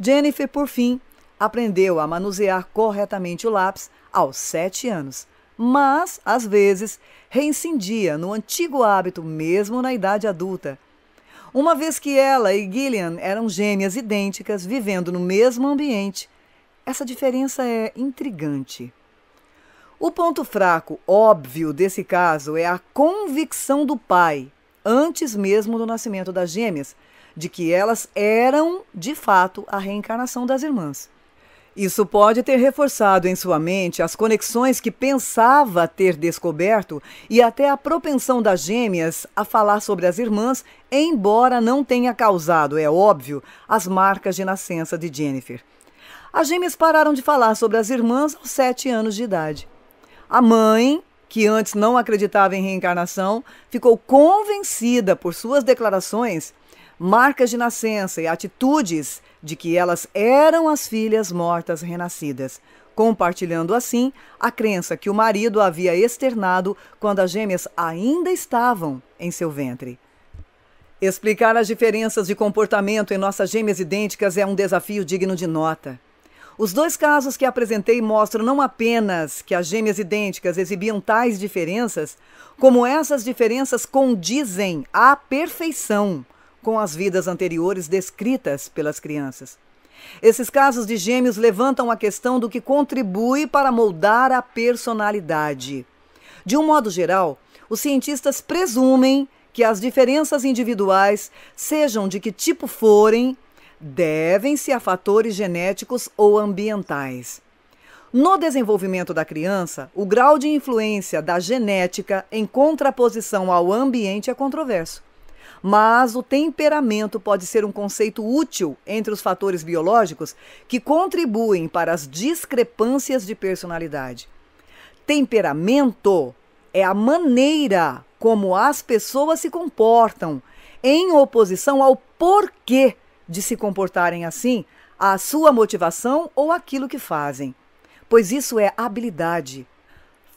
Jennifer, por fim, aprendeu a manusear corretamente o lápis aos sete anos, mas, às vezes, reincindia no antigo hábito mesmo na idade adulta. Uma vez que ela e Gillian eram gêmeas idênticas vivendo no mesmo ambiente, essa diferença é intrigante. O ponto fraco óbvio desse caso é a convicção do pai, antes mesmo do nascimento das gêmeas, de que elas eram, de fato, a reencarnação das irmãs. Isso pode ter reforçado em sua mente as conexões que pensava ter descoberto e até a propensão das gêmeas a falar sobre as irmãs, embora não tenha causado, é óbvio, as marcas de nascença de Jennifer. As gêmeas pararam de falar sobre as irmãs aos sete anos de idade. A mãe, que antes não acreditava em reencarnação, ficou convencida por suas declarações marcas de nascença e atitudes de que elas eram as filhas mortas renascidas, compartilhando assim a crença que o marido havia externado quando as gêmeas ainda estavam em seu ventre. Explicar as diferenças de comportamento em nossas gêmeas idênticas é um desafio digno de nota. Os dois casos que apresentei mostram não apenas que as gêmeas idênticas exibiam tais diferenças, como essas diferenças condizem à perfeição com as vidas anteriores descritas pelas crianças. Esses casos de gêmeos levantam a questão do que contribui para moldar a personalidade. De um modo geral, os cientistas presumem que as diferenças individuais, sejam de que tipo forem, devem-se a fatores genéticos ou ambientais. No desenvolvimento da criança, o grau de influência da genética em contraposição ao ambiente é controverso mas o temperamento pode ser um conceito útil entre os fatores biológicos que contribuem para as discrepâncias de personalidade. Temperamento é a maneira como as pessoas se comportam em oposição ao porquê de se comportarem assim, à sua motivação ou aquilo que fazem. Pois isso é habilidade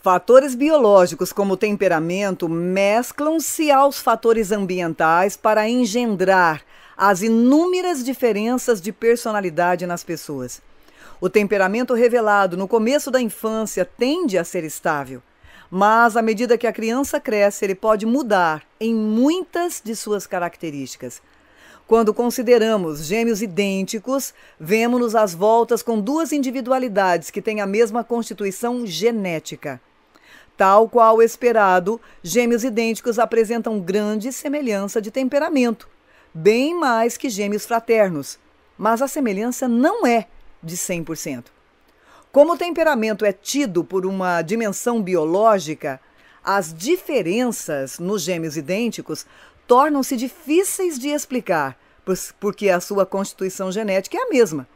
Fatores biológicos, como o temperamento, mesclam-se aos fatores ambientais para engendrar as inúmeras diferenças de personalidade nas pessoas. O temperamento revelado no começo da infância tende a ser estável, mas à medida que a criança cresce, ele pode mudar em muitas de suas características. Quando consideramos gêmeos idênticos, vemos-nos às voltas com duas individualidades que têm a mesma constituição genética. Tal qual esperado, gêmeos idênticos apresentam grande semelhança de temperamento, bem mais que gêmeos fraternos, mas a semelhança não é de 100%. Como o temperamento é tido por uma dimensão biológica, as diferenças nos gêmeos idênticos tornam-se difíceis de explicar, porque a sua constituição genética é a mesma.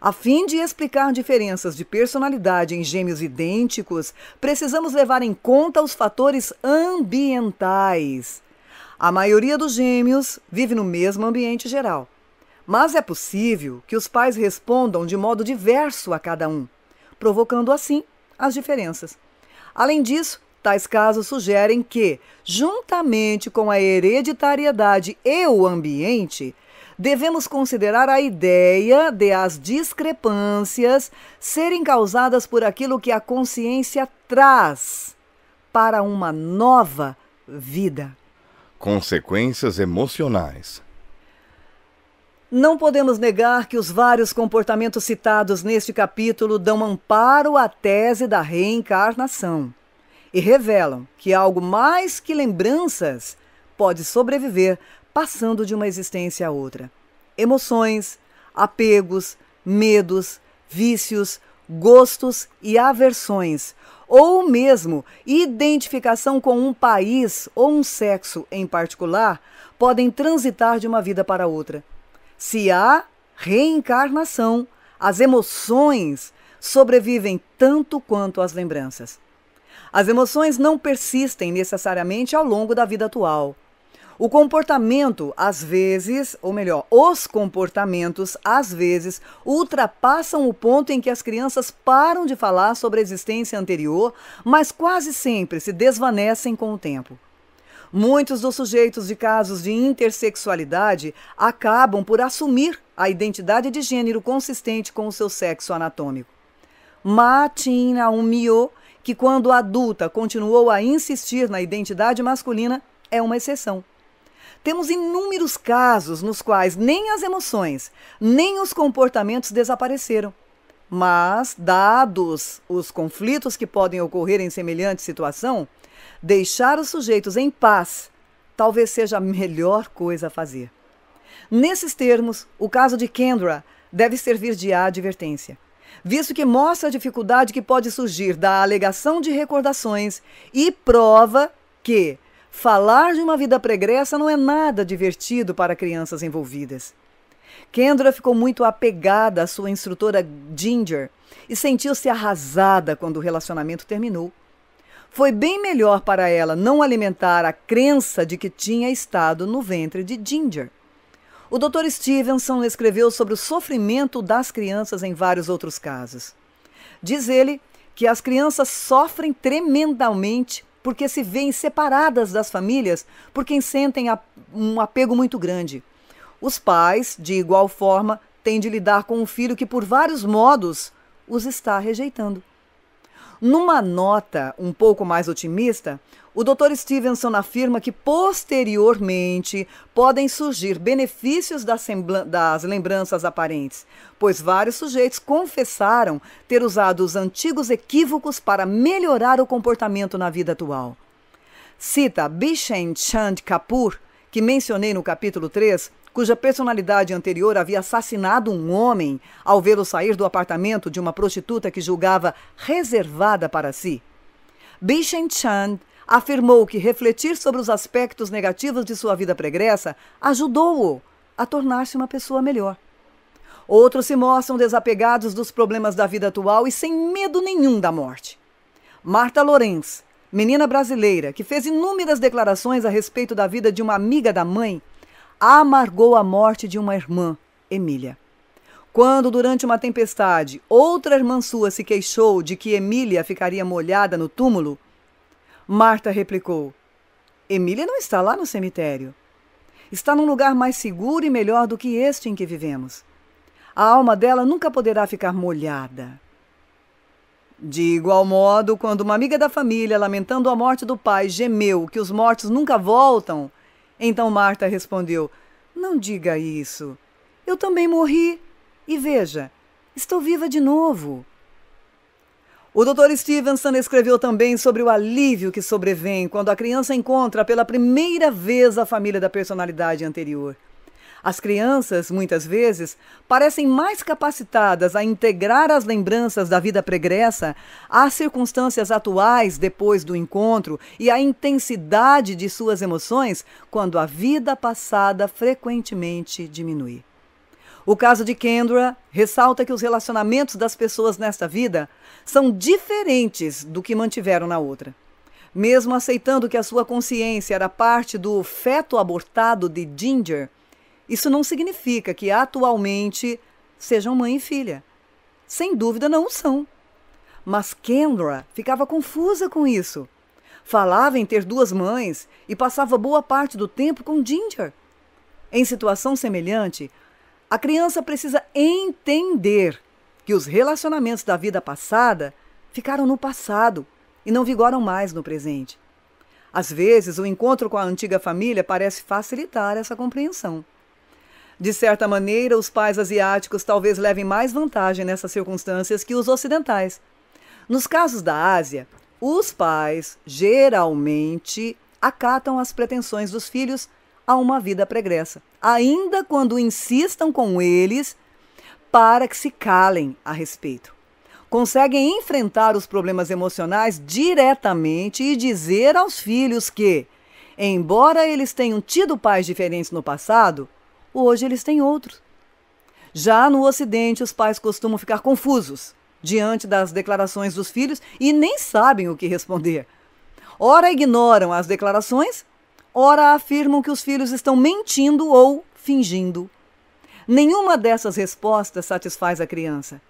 A fim de explicar diferenças de personalidade em gêmeos idênticos, precisamos levar em conta os fatores ambientais. A maioria dos gêmeos vive no mesmo ambiente geral, mas é possível que os pais respondam de modo diverso a cada um, provocando assim as diferenças. Além disso, Tais casos sugerem que, juntamente com a hereditariedade e o ambiente, devemos considerar a ideia de as discrepâncias serem causadas por aquilo que a consciência traz para uma nova vida. Consequências emocionais. Não podemos negar que os vários comportamentos citados neste capítulo dão amparo à tese da reencarnação e revelam que algo mais que lembranças pode sobreviver passando de uma existência a outra. Emoções, apegos, medos, vícios, gostos e aversões, ou mesmo identificação com um país ou um sexo em particular, podem transitar de uma vida para outra. Se há reencarnação, as emoções sobrevivem tanto quanto as lembranças. As emoções não persistem necessariamente ao longo da vida atual. O comportamento, às vezes, ou melhor, os comportamentos, às vezes, ultrapassam o ponto em que as crianças param de falar sobre a existência anterior, mas quase sempre se desvanecem com o tempo. Muitos dos sujeitos de casos de intersexualidade acabam por assumir a identidade de gênero consistente com o seu sexo anatômico. Matina Umio, que quando adulta continuou a insistir na identidade masculina, é uma exceção. Temos inúmeros casos nos quais nem as emoções, nem os comportamentos desapareceram. Mas, dados os conflitos que podem ocorrer em semelhante situação, deixar os sujeitos em paz talvez seja a melhor coisa a fazer. Nesses termos, o caso de Kendra deve servir de advertência, visto que mostra a dificuldade que pode surgir da alegação de recordações e prova que falar de uma vida pregressa não é nada divertido para crianças envolvidas. Kendra ficou muito apegada à sua instrutora Ginger e sentiu-se arrasada quando o relacionamento terminou. Foi bem melhor para ela não alimentar a crença de que tinha estado no ventre de Ginger. O Dr. Stevenson escreveu sobre o sofrimento das crianças em vários outros casos. Diz ele que as crianças sofrem tremendamente porque se veem separadas das famílias por quem sentem um apego muito grande. Os pais, de igual forma, têm de lidar com um filho que, por vários modos, os está rejeitando. Numa nota um pouco mais otimista, o Dr. Stevenson afirma que posteriormente podem surgir benefícios das, das, lembranças aparentes, pois vários sujeitos confessaram ter usado os antigos equívocos para melhorar o comportamento na vida atual. Cita Bishen Chand Kapoor, que mencionei no capítulo 3, cuja personalidade anterior havia assassinado um homem ao vê-lo sair do apartamento de uma prostituta que julgava reservada para si. Bishen Chand afirmou que refletir sobre os aspectos negativos de sua vida pregressa ajudou-o a tornar-se uma pessoa melhor. Outros se mostram desapegados dos problemas da vida atual e sem medo nenhum da morte. Marta Lourenço, menina brasileira que fez inúmeras declarações a respeito da vida de uma amiga da mãe, amargou a morte de uma irmã, Emília. Quando, durante uma tempestade, outra irmã sua se queixou de que Emília ficaria molhada no túmulo, Marta replicou: Emília não está lá no cemitério. Está num lugar mais seguro e melhor do que este em que vivemos. A alma dela nunca poderá ficar molhada. De igual modo, quando uma amiga da família, lamentando a morte do pai, gemeu que os mortos nunca voltam, então Marta respondeu: Não diga isso. Eu também morri. E veja, estou viva de novo. O Dr. Stevenson escreveu também sobre o alívio que sobrevém quando a criança encontra pela primeira vez a família da personalidade anterior. As crianças, muitas vezes, parecem mais capacitadas a integrar as lembranças da vida pregressa às circunstâncias atuais depois do encontro e à intensidade de suas emoções quando a vida passada frequentemente diminui. O caso de Kendra ressalta que os relacionamentos das pessoas nesta vida são diferentes do que mantiveram na outra. Mesmo aceitando que a sua consciência era parte do feto abortado de Ginger, isso não significa que atualmente sejam mãe e filha. Sem dúvida não são. Mas Kendra ficava confusa com isso. Falava em ter duas mães e passava boa parte do tempo com Ginger. Em situação semelhante, a criança precisa entender que os relacionamentos da vida passada ficaram no passado e não vigoram mais no presente. Às vezes, o encontro com a antiga família parece facilitar essa compreensão. De certa maneira, os pais asiáticos talvez levem mais vantagem nessas circunstâncias que os ocidentais. Nos casos da Ásia, os pais geralmente acatam as pretensões dos filhos a uma vida pregressa, ainda quando insistam com eles para que se calem a respeito. Conseguem enfrentar os problemas emocionais diretamente e dizer aos filhos que, embora eles tenham tido pais diferentes no passado, Hoje eles têm outros. Já no Ocidente, os pais costumam ficar confusos diante das declarações dos filhos e nem sabem o que responder. Ora ignoram as declarações, ora afirmam que os filhos estão mentindo ou fingindo. Nenhuma dessas respostas satisfaz a criança.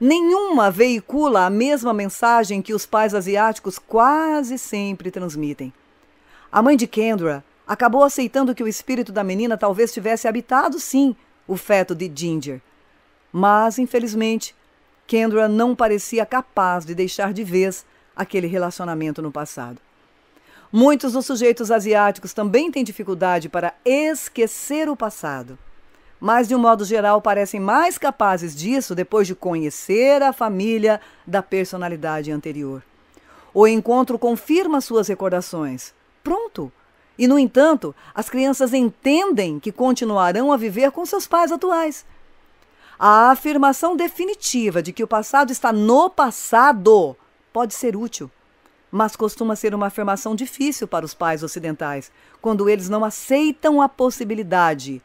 Nenhuma veicula a mesma mensagem que os pais asiáticos quase sempre transmitem. A mãe de Kendra acabou aceitando que o espírito da menina talvez tivesse habitado, sim, o feto de Ginger. Mas, infelizmente, Kendra não parecia capaz de deixar de vez aquele relacionamento no passado. Muitos dos sujeitos asiáticos também têm dificuldade para esquecer o passado. Mas, de um modo geral, parecem mais capazes disso depois de conhecer a família da personalidade anterior. O encontro confirma suas recordações. Pronto! E, no entanto, as crianças entendem que continuarão a viver com seus pais atuais. A afirmação definitiva de que o passado está no passado pode ser útil, mas costuma ser uma afirmação difícil para os pais ocidentais, quando eles não aceitam a possibilidade,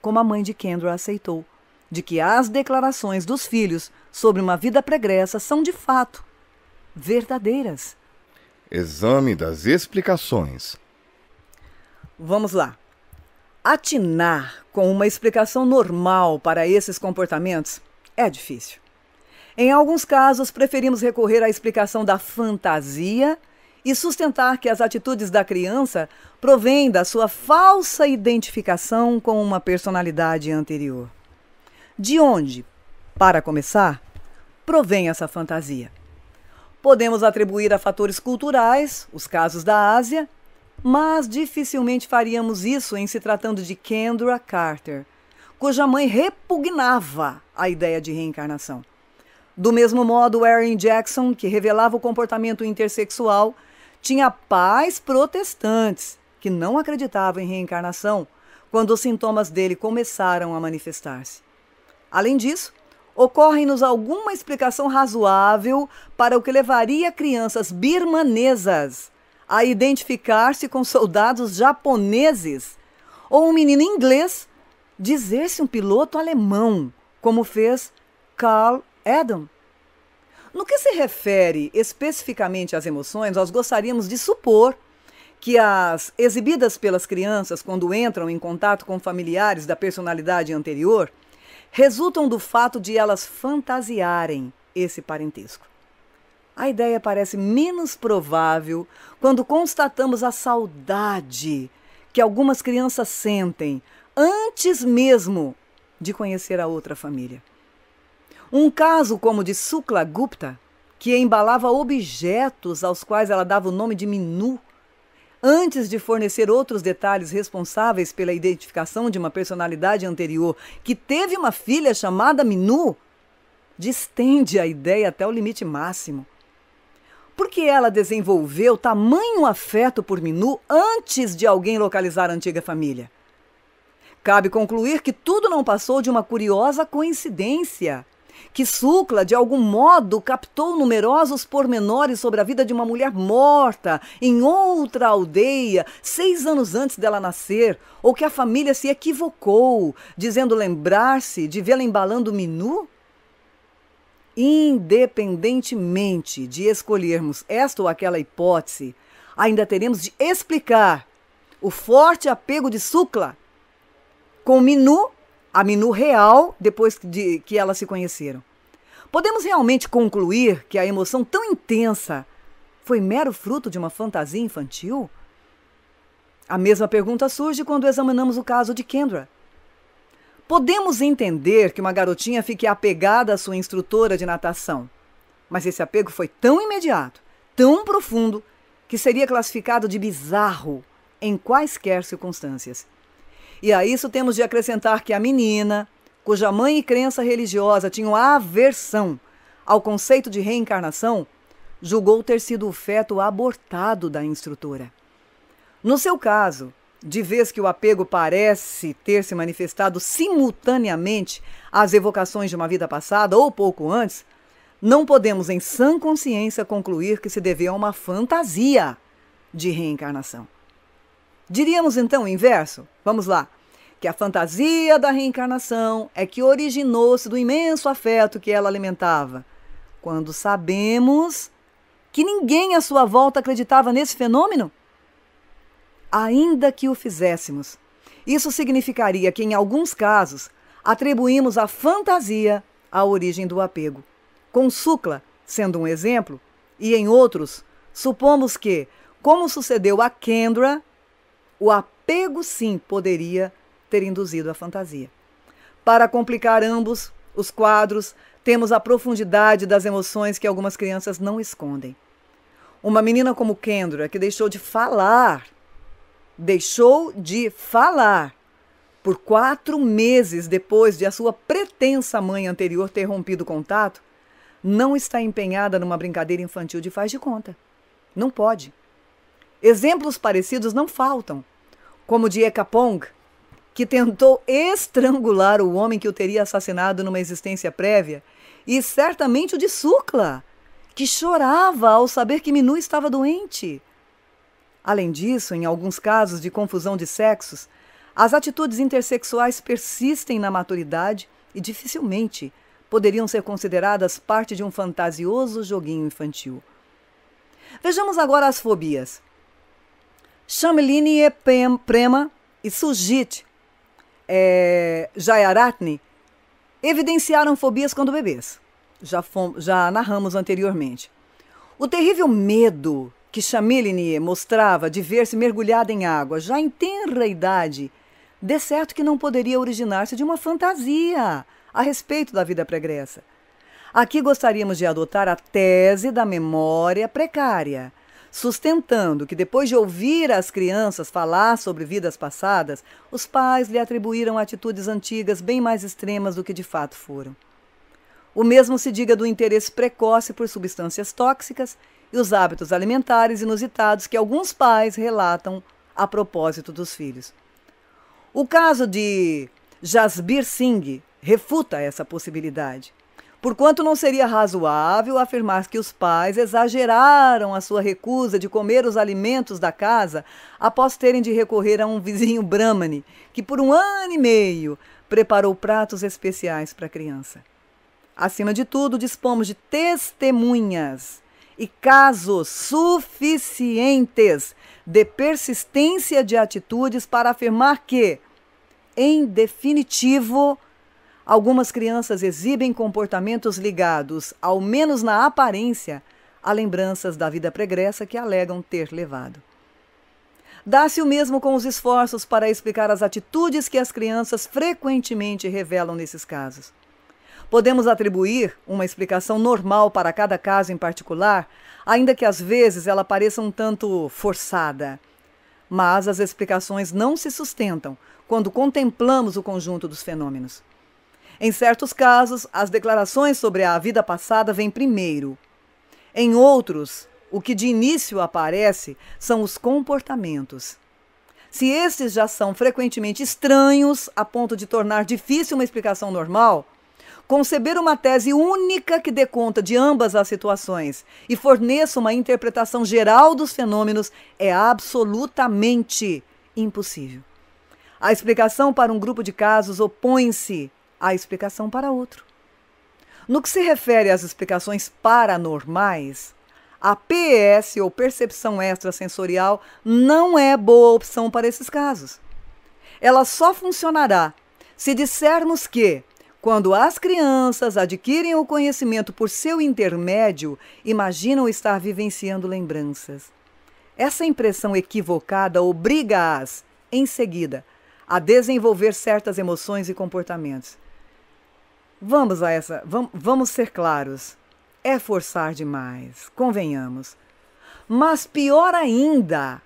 como a mãe de Kendra aceitou, de que as declarações dos filhos sobre uma vida pregressa são de fato verdadeiras. Exame das explicações. Vamos lá. Atinar com uma explicação normal para esses comportamentos é difícil. Em alguns casos, preferimos recorrer à explicação da fantasia e sustentar que as atitudes da criança provêm da sua falsa identificação com uma personalidade anterior. De onde, para começar, provém essa fantasia? Podemos atribuir a fatores culturais, os casos da Ásia, mas dificilmente faríamos isso em se tratando de Kendra Carter, cuja mãe repugnava a ideia de reencarnação. Do mesmo modo, Erin Jackson, que revelava o comportamento intersexual, tinha pais protestantes que não acreditavam em reencarnação quando os sintomas dele começaram a manifestar-se. Além disso, ocorre-nos alguma explicação razoável para o que levaria crianças birmanesas a identificar-se com soldados japoneses ou um menino inglês dizer-se um piloto alemão, como fez Carl Adam. No que se refere especificamente às emoções, nós gostaríamos de supor que as exibidas pelas crianças quando entram em contato com familiares da personalidade anterior resultam do fato de elas fantasiarem esse parentesco. A ideia parece menos provável quando constatamos a saudade que algumas crianças sentem antes mesmo de conhecer a outra família. Um caso como o de Sukla Gupta, que embalava objetos aos quais ela dava o nome de Minu, antes de fornecer outros detalhes responsáveis pela identificação de uma personalidade anterior que teve uma filha chamada Minu, distende a ideia até o limite máximo porque ela desenvolveu tamanho afeto por Minu antes de alguém localizar a antiga família. Cabe concluir que tudo não passou de uma curiosa coincidência. Que Sucla, de algum modo, captou numerosos pormenores sobre a vida de uma mulher morta em outra aldeia seis anos antes dela nascer, ou que a família se equivocou, dizendo lembrar-se de vê-la embalando Minu? Independentemente de escolhermos esta ou aquela hipótese, ainda teremos de explicar o forte apego de Sukla com Minu, a Minu real, depois de que elas se conheceram. Podemos realmente concluir que a emoção tão intensa foi mero fruto de uma fantasia infantil? A mesma pergunta surge quando examinamos o caso de Kendra Podemos entender que uma garotinha fique apegada à sua instrutora de natação, mas esse apego foi tão imediato, tão profundo, que seria classificado de bizarro em quaisquer circunstâncias. E a isso temos de acrescentar que a menina, cuja mãe e crença religiosa tinham aversão ao conceito de reencarnação, julgou ter sido o feto abortado da instrutora. No seu caso, de vez que o apego parece ter se manifestado simultaneamente às evocações de uma vida passada ou pouco antes, não podemos em sã consciência concluir que se deveu a uma fantasia de reencarnação. Diríamos então o inverso? Vamos lá. Que a fantasia da reencarnação é que originou-se do imenso afeto que ela alimentava, quando sabemos que ninguém à sua volta acreditava nesse fenômeno? ainda que o fizéssemos. Isso significaria que, em alguns casos, atribuímos à fantasia a origem do apego, com Sucla sendo um exemplo, e em outros, supomos que, como sucedeu a Kendra, o apego sim poderia ter induzido a fantasia. Para complicar ambos os quadros, temos a profundidade das emoções que algumas crianças não escondem. Uma menina como Kendra, que deixou de falar deixou de falar por quatro meses depois de a sua pretensa mãe anterior ter rompido o contato, não está empenhada numa brincadeira infantil de faz de conta. Não pode. Exemplos parecidos não faltam, como o de Ekapong, que tentou estrangular o homem que o teria assassinado numa existência prévia, e certamente o de Sukla, que chorava ao saber que Minu estava doente. Além disso, em alguns casos de confusão de sexos, as atitudes intersexuais persistem na maturidade e dificilmente poderiam ser consideradas parte de um fantasioso joguinho infantil. Vejamos agora as fobias. Chameline Prema e Sujit é, Jayaratne evidenciaram fobias quando bebês. Já, fom, já narramos anteriormente. O terrível medo que Chamilinier mostrava de ver-se mergulhada em água já em tenra idade, de certo que não poderia originar-se de uma fantasia a respeito da vida pregressa. Aqui gostaríamos de adotar a tese da memória precária, sustentando que depois de ouvir as crianças falar sobre vidas passadas, os pais lhe atribuíram atitudes antigas bem mais extremas do que de fato foram. O mesmo se diga do interesse precoce por substâncias tóxicas e os hábitos alimentares inusitados que alguns pais relatam a propósito dos filhos. O caso de Jasbir Singh refuta essa possibilidade, porquanto não seria razoável afirmar que os pais exageraram a sua recusa de comer os alimentos da casa após terem de recorrer a um vizinho brahmane que por um ano e meio preparou pratos especiais para a criança. Acima de tudo, dispomos de testemunhas e casos suficientes de persistência de atitudes para afirmar que, em definitivo, algumas crianças exibem comportamentos ligados, ao menos na aparência, a lembranças da vida pregressa que alegam ter levado. Dá-se o mesmo com os esforços para explicar as atitudes que as crianças frequentemente revelam nesses casos. Podemos atribuir uma explicação normal para cada caso em particular, ainda que às vezes ela pareça um tanto forçada. Mas as explicações não se sustentam quando contemplamos o conjunto dos fenômenos. Em certos casos, as declarações sobre a vida passada vêm primeiro. Em outros, o que de início aparece são os comportamentos. Se esses já são frequentemente estranhos a ponto de tornar difícil uma explicação normal, conceber uma tese única que dê conta de ambas as situações e forneça uma interpretação geral dos fenômenos é absolutamente impossível. A explicação para um grupo de casos opõe-se à explicação para outro. No que se refere às explicações paranormais, a PES ou percepção extrasensorial não é boa opção para esses casos. Ela só funcionará se dissermos que quando as crianças adquirem o conhecimento por seu intermédio, imaginam estar vivenciando lembranças. Essa impressão equivocada obriga-as, em seguida, a desenvolver certas emoções e comportamentos. Vamos a essa, vamos ser claros. É forçar demais, convenhamos. Mas pior ainda,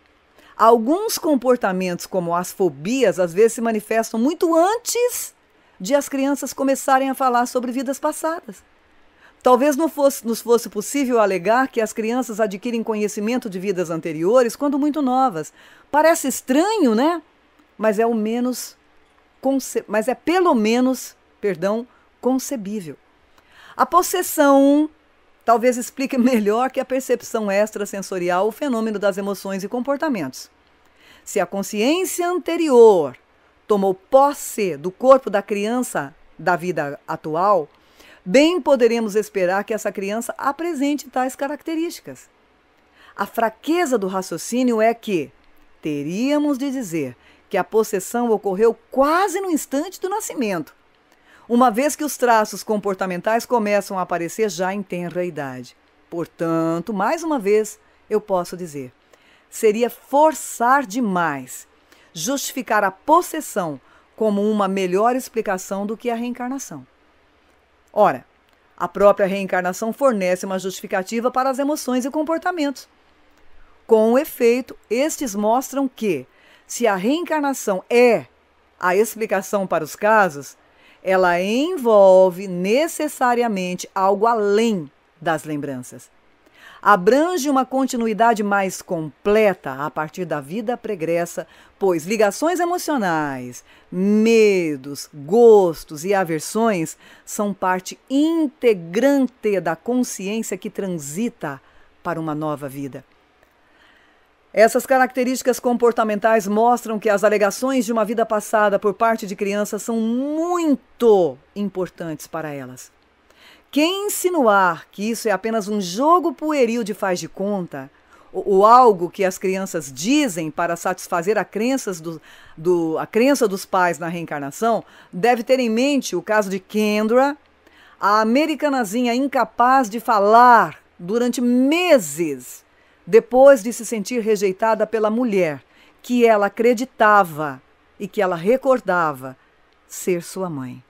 alguns comportamentos como as fobias às vezes se manifestam muito antes de as crianças começarem a falar sobre vidas passadas. Talvez não fosse, nos fosse possível alegar que as crianças adquirem conhecimento de vidas anteriores quando muito novas. Parece estranho, né? Mas é o menos mas é pelo menos, perdão, concebível. A possessão talvez explique melhor que a percepção extrasensorial o fenômeno das emoções e comportamentos. Se a consciência anterior tomou posse do corpo da criança da vida atual, bem poderemos esperar que essa criança apresente tais características. A fraqueza do raciocínio é que teríamos de dizer que a possessão ocorreu quase no instante do nascimento, uma vez que os traços comportamentais começam a aparecer já em tenra idade. Portanto, mais uma vez, eu posso dizer, seria forçar demais justificar a possessão como uma melhor explicação do que a reencarnação. Ora, a própria reencarnação fornece uma justificativa para as emoções e comportamentos. Com o efeito, estes mostram que, se a reencarnação é a explicação para os casos, ela envolve necessariamente algo além das lembranças abrange uma continuidade mais completa a partir da vida pregressa, pois ligações emocionais, medos, gostos e aversões são parte integrante da consciência que transita para uma nova vida. Essas características comportamentais mostram que as alegações de uma vida passada por parte de crianças são muito importantes para elas. Quem insinuar que isso é apenas um jogo pueril de faz de conta, ou, ou algo que as crianças dizem para satisfazer a, crenças do, do, a crença dos pais na reencarnação, deve ter em mente o caso de Kendra, a americanazinha incapaz de falar durante meses depois de se sentir rejeitada pela mulher que ela acreditava e que ela recordava ser sua mãe.